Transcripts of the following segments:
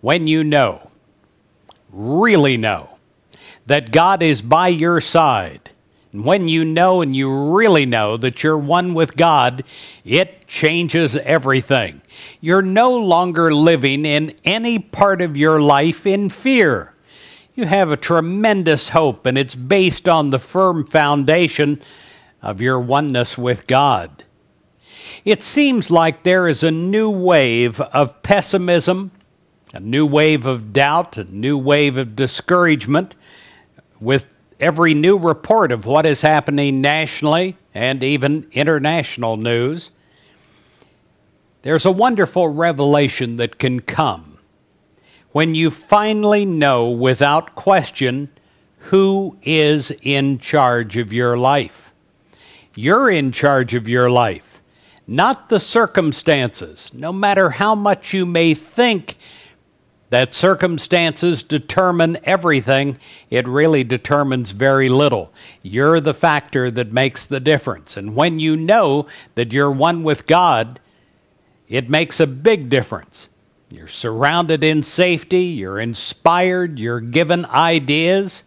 when you know, really know, that God is by your side, and when you know and you really know that you're one with God, it changes everything. You're no longer living in any part of your life in fear. You have a tremendous hope, and it's based on the firm foundation of your oneness with God. It seems like there is a new wave of pessimism a new wave of doubt, a new wave of discouragement with every new report of what is happening nationally and even international news. There's a wonderful revelation that can come when you finally know without question who is in charge of your life. You're in charge of your life, not the circumstances, no matter how much you may think that circumstances determine everything, it really determines very little. You're the factor that makes the difference. And when you know that you're one with God, it makes a big difference. You're surrounded in safety, you're inspired, you're given ideas,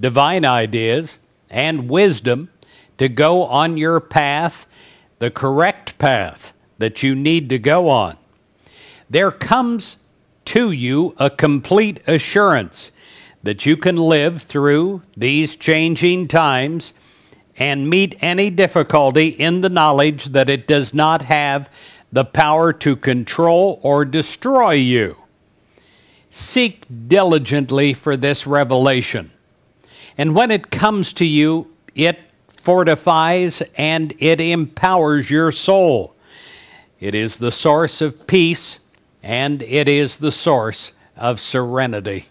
divine ideas, and wisdom to go on your path, the correct path that you need to go on. There comes to you a complete assurance that you can live through these changing times and meet any difficulty in the knowledge that it does not have the power to control or destroy you. Seek diligently for this revelation. And when it comes to you, it fortifies and it empowers your soul. It is the source of peace and it is the source of serenity.